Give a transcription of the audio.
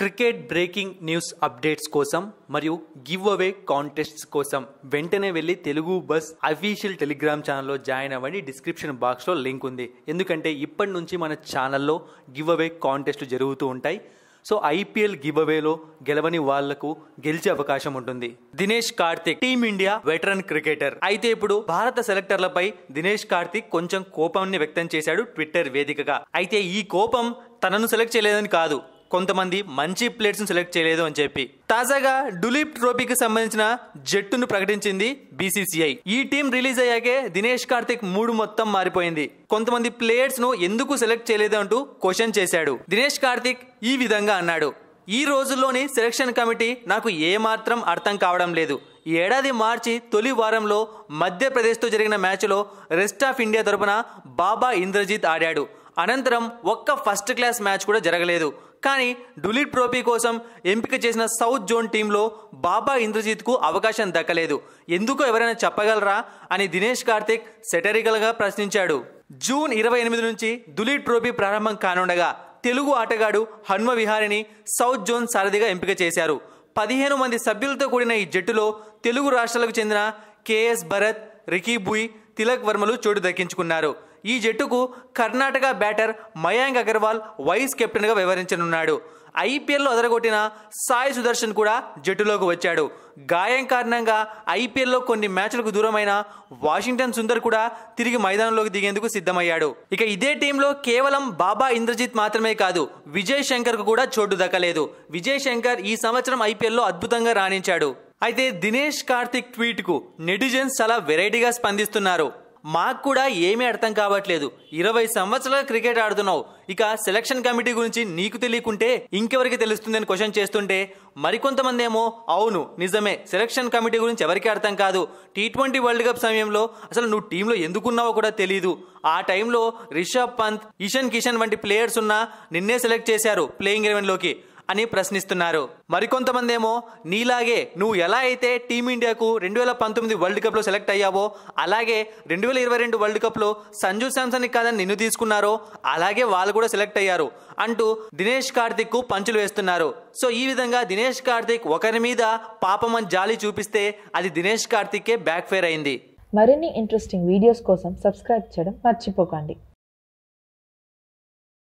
cricket breaking news updates కోసం మరియు give away కాంటెస్ట్స్ కోసం వెంటనే వెళ్ళి తెలుగు బస్ అఫీషియల్ టెలిగ్రామ్ ఛానల్లో జాయిన్ అవ్వండి డిస్క్రిప్షన్ బాక్స్లో లింక్ ఉంది ఎందుకంటే ఇప్పటి నుంచి మన ఛానల్లో గివ్ అవే కాంటెస్ట్లు జరుగుతూ ఉంటాయి సో ఐపీఎల్ గివ్ అవేలో గెలవని వాళ్లకు గెలిచే అవకాశం ఉంటుంది Dinesh Karthik team India veteran cricketer అయితే ఇప్పుడు భారత సెలెక్టర్లపై దినేష్ కార్తిక్ కొంచెం కోపాన్ని వ్యక్తం చేశాడు ట్విట్టర్ వేదికగా అయితే ఈ కోపం తనను సెలెక్ట్ చేయలేదని కాదు కొంతమంది మంచి ప్లేట్స్ను సెలెక్ట్ చేయలేదు అని చెప్పి తాజాగా డులీప్ ట్రోఫీకి సంబంధించిన జట్టును ప్రకటించింది బీసీసీఐ ఈ టీం రిలీజ్ అయ్యాకే దినేష్ కార్తిక్ మూడు మొత్తం మారిపోయింది కొంతమంది ప్లేయర్స్ ను ఎందుకు సెలెక్ట్ చేయలేదు అంటూ క్వశ్చన్ చేశాడు దినేష్ కార్తిక్ ఈ విధంగా అన్నాడు ఈ రోజుల్లోని సెలక్షన్ కమిటీ నాకు ఏమాత్రం అర్థం కావడం లేదు ఏడాది మార్చి తొలి వారంలో మధ్యప్రదేశ్తో జరిగిన మ్యాచ్లో రెస్ట్ ఆఫ్ ఇండియా తరపున బాబా ఇంద్రజిత్ ఆడాడు అనంతరం ఒక్క ఫస్ట్ క్లాస్ మ్యాచ్ కూడా జరగలేదు కానీ డులీట్ ట్రోఫీ కోసం ఎంపిక చేసిన సౌత్ జోన్ టీంలో బాబా ఇంద్రజిత్కు అవకాశం దక్కలేదు ఎందుకు ఎవరైనా చెప్పగలరా అని దినేష్ కార్తిక్ సెటరికల్గా ప్రశ్నించాడు జూన్ ఇరవై ఎనిమిది నుంచి దులీట్ ట్రోఫీ ప్రారంభం కానుండగా తెలుగు ఆటగాడు హన్మ విహారిని సౌత్ జోన్ సారథిగా ఎంపిక చేశారు పదిహేను మంది సభ్యులతో కూడిన ఈ జట్టులో తెలుగు రాష్ట్రాలకు చెందిన కేఎస్ భరత్ రికీ బుయ్ తిలక్ వర్మలు చోటు దక్కించుకున్నారు ఈ జట్టుకు కర్ణాటక బ్యాటర్ మయాంక్ అగర్వాల్ వైస్ కెప్టెన్గా వ్యవహరించనున్నాడు ఐపీఎల్లో అదరగొట్టిన సాయి సుదర్శన్ కూడా జట్టులోకి వచ్చాడు గాయం కారణంగా ఐపీఎల్లో కొన్ని మ్యాచ్లకు దూరమైన వాషింగ్టన్ సుందర్ కూడా తిరిగి మైదానంలోకి దిగేందుకు సిద్ధమయ్యాడు ఇక ఇదే టీంలో కేవలం బాబా ఇంద్రజిత్ మాత్రమే కాదు విజయ్ శంకర్కు కూడా చోటు దక్కలేదు విజయ్ శంకర్ ఈ సంవత్సరం ఐపీఎల్లో అద్భుతంగా రాణించాడు అయితే దినేష్ కార్తిక్ ట్వీట్కు నెటిజన్స్ చాలా వెరైటీగా స్పందిస్తున్నారు మాకు కూడా ఏమీ అర్థం కావట్లేదు ఇరవై సంవత్సరాలు క్రికెట్ ఆడుతున్నావు ఇక సెలక్షన్ కమిటీ గురించి నీకు తెలియకుంటే ఇంకెవరికి తెలుస్తుందని క్వశ్చన్ చేస్తుంటే మరికొంతమంది ఏమో అవును నిజమే సెలక్షన్ కమిటీ గురించి ఎవరికి అర్థం కాదు టీ ట్వంటీ వరల్డ్ కప్ సమయంలో అసలు నువ్వు టీంలో ఎందుకున్నావో కూడా తెలియదు ఆ టైంలో రిషబ్ పంత్ ఇషన్ కిషన్ వంటి ప్లేయర్స్ ఉన్నా నిన్నే సెలెక్ట్ చేశారు ప్లేయింగ్ ఎలెవెన్లోకి అని ప్రశ్నిస్తున్నారు మరికొంతమంది ఏమో నీలాగే నువ్వు ఎలా అయితే టీమిండియాకు రెండు వేల పంతొమ్మిది వరల్డ్ కప్లో సెలెక్ట్ అయ్యావో అలాగే రెండు వేల ఇరవై రెండు వరల్డ్ కప్లో సంజు శాంసన్ కాదని నిన్ను తీసుకున్నారో అలాగే వాళ్ళు కూడా సెలెక్ట్ అయ్యారు అంటూ దినేష్ కార్తిక్ పంచులు వేస్తున్నారు సో ఈ విధంగా దినేష్ కార్తిక్ ఒకరి మీద పాపమని జాలి చూపిస్తే అది దినేష్ కార్తిక్కే బ్యాక్ ఫేర్ అయింది మరిన్ని ఇంట్రెస్టింగ్ వీడియోస్ కోసం సబ్స్క్రైబ్ చేయడం మర్చిపోకండి